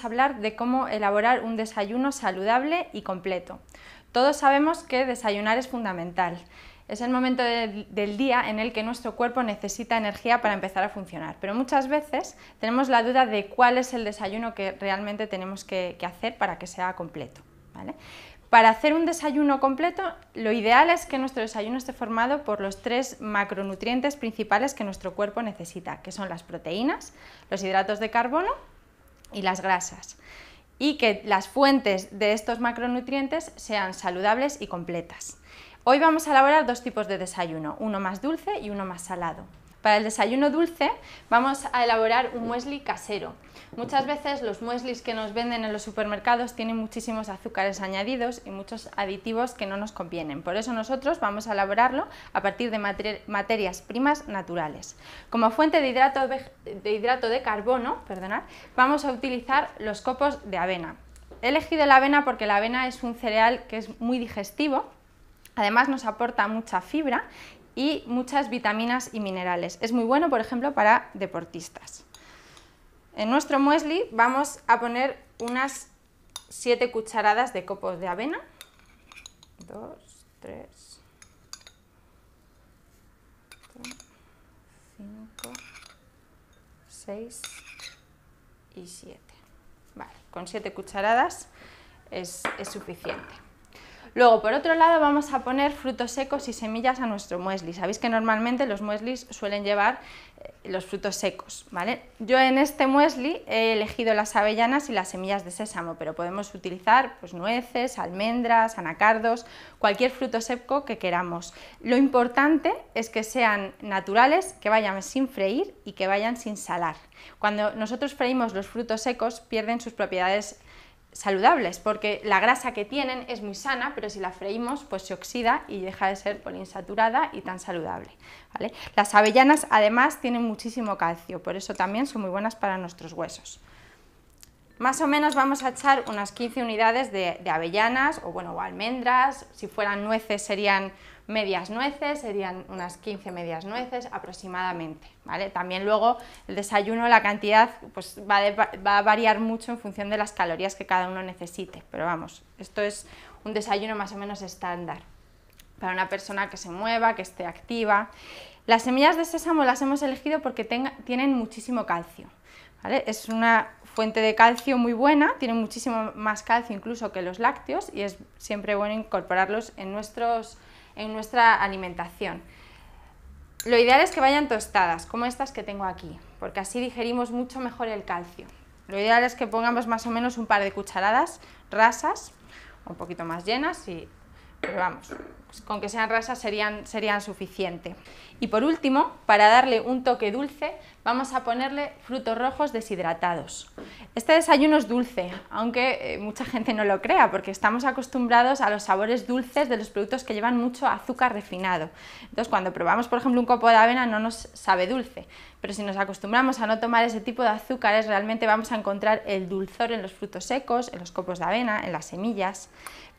a hablar de cómo elaborar un desayuno saludable y completo. Todos sabemos que desayunar es fundamental. Es el momento del día en el que nuestro cuerpo necesita energía para empezar a funcionar, pero muchas veces tenemos la duda de cuál es el desayuno que realmente tenemos que, hacer para que sea completo. Para hacer un desayuno completo, lo ideal es que nuestro desayuno esté formado por los tres macronutrientes principales que nuestro cuerpo necesita, que son las proteínas, los hidratos de carbono y las grasas y que las fuentes de estos macronutrientes sean saludables y completas. Hoy vamos a elaborar dos tipos de desayuno, uno más dulce y uno más salado. Para el desayuno dulce vamos a elaborar un muesli casero. Muchas veces los mueslis que nos venden en los supermercados tienen muchísimos azúcares añadidos y muchos aditivos que no nos convienen. Por eso nosotros vamos a elaborarlo a partir de materias primas naturales. Como fuente de hidrato de, carbono, vamos a utilizar los copos de avena. He elegido la avena porque la avena es un cereal que es muy digestivo Además nos aporta mucha fibra y muchas vitaminas y minerales. Es muy bueno, por ejemplo, para deportistas. En nuestro muesli vamos a poner unas 7 cucharadas de copos de avena. 2, 3, 5, 6 y 7. Vale, con 7 cucharadas es, es suficiente. Luego, por otro lado, vamos a poner frutos secos y semillas a nuestro muesli. Sabéis que normalmente los mueslis suelen llevar eh, los frutos secos, ¿vale? Yo en este muesli he elegido las avellanas y las semillas de sésamo, pero podemos utilizar pues, nueces, almendras, anacardos, cualquier fruto seco que queramos. Lo importante es que sean naturales, que vayan sin freír y que vayan sin salar. Cuando nosotros freímos los frutos secos pierden sus propiedades saludables, porque la grasa que tienen es muy sana, pero si la freímos, pues se oxida y deja de ser poliinsaturada y tan saludable. Las avellanas además tienen muchísimo calcio, por eso también son muy buenas para nuestros huesos. Más o menos vamos a echar unas 15 unidades de, avellanas o, bueno, o almendras, si fueran nueces serían medias nueces, serían unas 15 medias nueces aproximadamente, ¿vale? También luego el desayuno, la cantidad, pues va, a variar mucho en función de las calorías que cada uno necesite, pero vamos, esto es un desayuno más o menos estándar para una persona que se mueva, que esté activa. Las semillas de sésamo las hemos elegido porque tienen muchísimo calcio, ¿vale? Es una fuente de calcio muy buena, tiene muchísimo más calcio incluso que los lácteos y es siempre bueno incorporarlos en, nuestros, en nuestra alimentación. Lo ideal es que vayan tostadas, como estas que tengo aquí, porque así digerimos mucho mejor el calcio. Lo ideal es que pongamos más o menos un par de cucharadas rasas, un poquito más llenas y pero vamos, pues con que sean rasas serían, serían suficiente. Y por último, para darle un toque dulce, vamos a ponerle frutos rojos deshidratados. Este desayuno es dulce, aunque eh, mucha gente no lo crea, porque estamos acostumbrados a los sabores dulces de los productos que llevan mucho azúcar refinado. Entonces, cuando probamos, por ejemplo, un copo de avena no nos sabe dulce, pero si nos acostumbramos a no tomar ese tipo de azúcares, realmente vamos a encontrar el dulzor en los frutos secos, en los copos de avena, en las semillas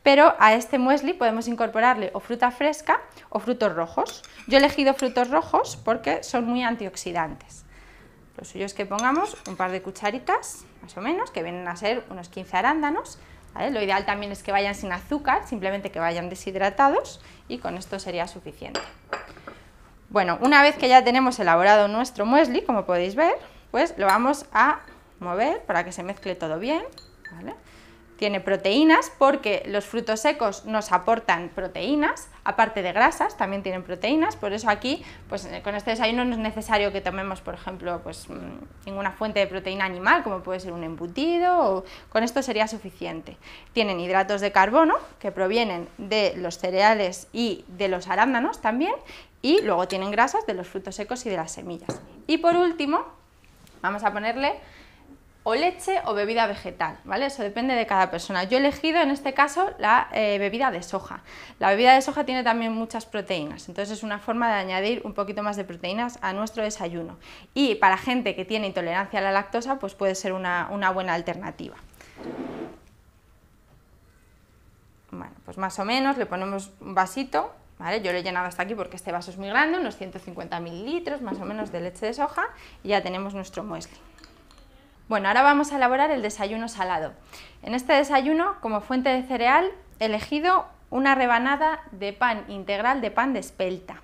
pero a este muesli podemos incorporarle o fruta fresca o frutos rojos. Yo he elegido frutos rojos porque son muy antioxidantes. Lo suyo es que pongamos un par de cucharitas, más o menos, que vienen a ser unos 15 arándanos. Lo ideal también es que vayan sin azúcar, simplemente que vayan deshidratados y con esto sería suficiente. Bueno, una vez que ya tenemos elaborado nuestro muesli, como podéis ver, pues lo vamos a mover para que se mezcle todo bien tiene proteínas porque los frutos secos nos aportan proteínas, aparte de grasas, también tienen proteínas, por eso aquí pues, eh, con este desayuno no es necesario que tomemos, por ejemplo, pues, mm, ninguna fuente de proteína animal, como puede ser un embutido, o con esto sería suficiente. Tienen hidratos de carbono que provienen de los cereales y de los arándanos también, y luego tienen grasas de los frutos secos y de las semillas. Y por último, vamos a ponerle o leche o bebida vegetal, ¿vale? Eso depende de cada persona. Yo he elegido en este caso la eh, bebida de soja. La bebida de soja tiene también muchas proteínas, entonces es una forma de añadir un poquito más de proteínas a nuestro desayuno. Y para gente que tiene intolerancia a la lactosa, pues puede ser una, buena alternativa. Bueno, pues más o menos le ponemos un vasito, ¿vale? Yo lo he llenado hasta aquí porque este vaso es muy grande, unos 150 mililitros más o menos de leche de soja, y ya tenemos nuestro muesli. Bueno, ahora vamos a elaborar el desayuno salado. En este desayuno, como fuente de cereal, he elegido una rebanada de pan integral de pan de espelta.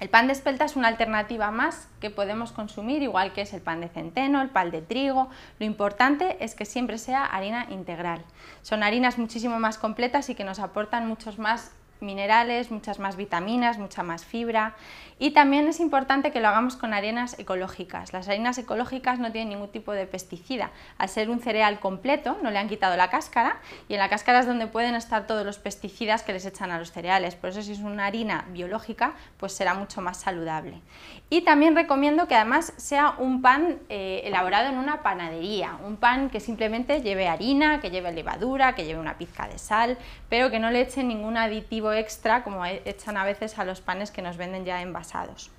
El pan de espelta es una alternativa más que podemos consumir, igual que es el pan de centeno, el pan de trigo. Lo importante es que siempre sea harina integral. Son harinas muchísimo más completas y que nos aportan muchos más minerales, muchas más vitaminas, mucha más fibra y también es importante que lo hagamos con harinas ecológicas. Las harinas ecológicas no tienen ningún tipo de pesticida. Al ser un cereal completo, no le han quitado la cáscara y en la cáscara es donde pueden estar todos los pesticidas que les echan a los cereales. Por eso si es una harina biológica, pues será mucho más saludable. Y también recomiendo que además sea un pan eh, elaborado en una panadería, un pan que simplemente lleve harina, que lleve levadura, que lleve una pizca de sal, pero que no le echen ningún aditivo extra como e-, echan a veces a los panes que nos venden ya envasados.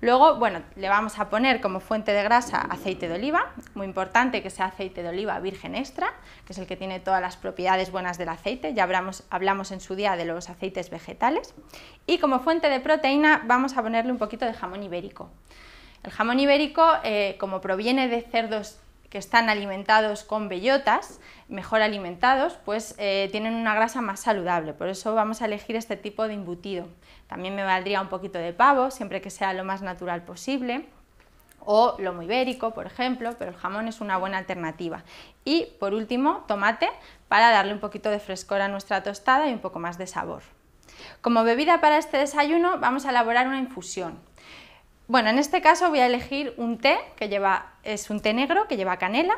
Luego, bueno, le vamos a poner como fuente de grasa aceite de oliva, muy importante que sea aceite de oliva virgen extra, que es el que tiene todas las propiedades buenas del aceite, ya hablamos, hablamos en su día de los aceites vegetales. Y como fuente de proteína vamos a ponerle un poquito de jamón ibérico. El jamón ibérico, eh, como proviene de cerdos que están alimentados con bellotas, mejor alimentados, pues eh, tienen una grasa más saludable, por eso vamos a elegir este tipo de embutido. También me valdría un poquito de pavo, siempre que sea lo más natural posible o lomo ibérico, por ejemplo, pero el jamón es una buena alternativa. Y por último, tomate para darle un poquito de frescor a nuestra tostada y un poco más de sabor. Como bebida para este desayuno vamos a elaborar una infusión. Bueno, en este caso voy a elegir un té que lleva, es un té negro que lleva canela,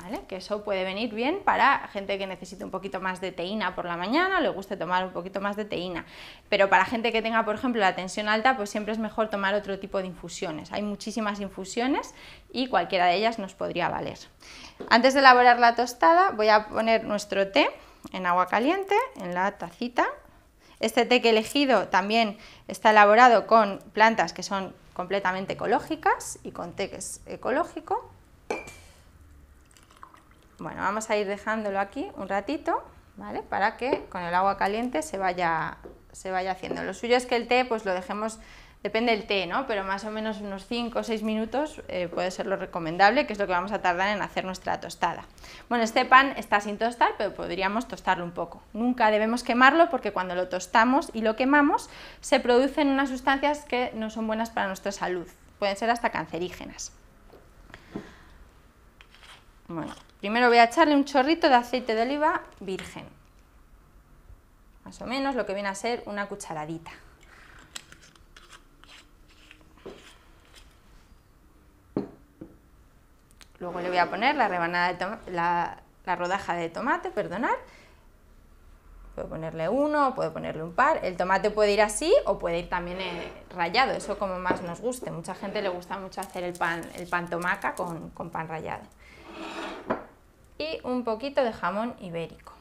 ¿vale? Que eso puede venir bien para gente que necesite un poquito más de teína por la mañana, le guste tomar un poquito más de teína. Pero para gente que tenga, por ejemplo, la tensión alta, pues siempre es mejor tomar otro tipo de infusiones. Hay muchísimas infusiones y cualquiera de ellas nos podría valer. Antes de elaborar la tostada, voy a poner nuestro té en agua caliente, en la tacita. Este té que he elegido también está elaborado con plantas que son completamente ecológicas y con té que es ecológico. Bueno, vamos a ir dejándolo aquí un ratito, ¿vale? Para que con el agua caliente se vaya, se vaya haciendo. Lo suyo es que el té pues lo dejemos depende del té, ¿no? pero más o menos unos 5 o 6 minutos eh, puede ser lo recomendable, que es lo que vamos a tardar en hacer nuestra tostada. Bueno, este pan está sin tostar, pero podríamos tostarlo un poco. Nunca debemos quemarlo porque cuando lo tostamos y lo quemamos se producen unas sustancias que no son buenas para nuestra salud, pueden ser hasta cancerígenas. Bueno, primero voy a echarle un chorrito de aceite de oliva virgen, más o menos lo que viene a ser una cucharadita. Luego le voy a poner la rebanada de la, rodaja de tomate, perdonar. Puedo ponerle uno, puedo ponerle un par. El tomate puede ir así o puede ir también eh, rallado, eso como más nos guste. Mucha gente le gusta mucho hacer el pan, el pan tomaca con, pan rallado. Y un poquito de jamón ibérico.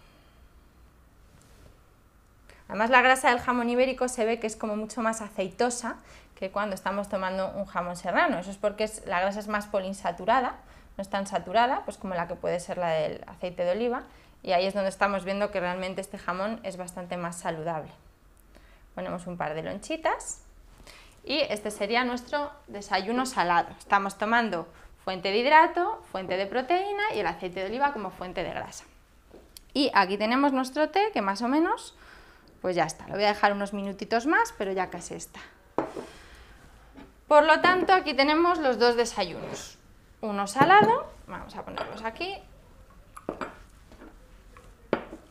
Además la grasa del jamón ibérico se ve que es como mucho más aceitosa que cuando estamos tomando un jamón serrano. Eso es porque la grasa es más polinsaturada no es tan saturada, pues como la que puede ser la del aceite de oliva, y ahí es donde estamos viendo que realmente este jamón es bastante más saludable. Ponemos un par de lonchitas y este sería nuestro desayuno salado. Estamos tomando fuente de hidrato, fuente de proteína y el aceite de oliva como fuente de grasa. Y aquí tenemos nuestro té que más o menos, pues ya está. Lo voy a dejar unos minutitos más, pero ya casi está. Por lo tanto, aquí tenemos los dos desayunos uno salado, vamos a ponerlos aquí,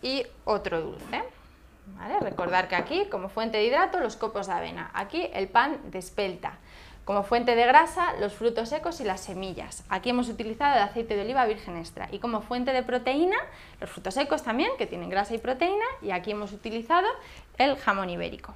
y otro dulce. Recordar que aquí, como fuente de hidrato, los copos de avena, aquí el pan de espelta. Como fuente de grasa, los frutos secos y las semillas. Aquí hemos utilizado el aceite de oliva virgen extra. Y como fuente de proteína, los frutos secos también, que tienen grasa y proteína. Y aquí hemos utilizado el jamón ibérico.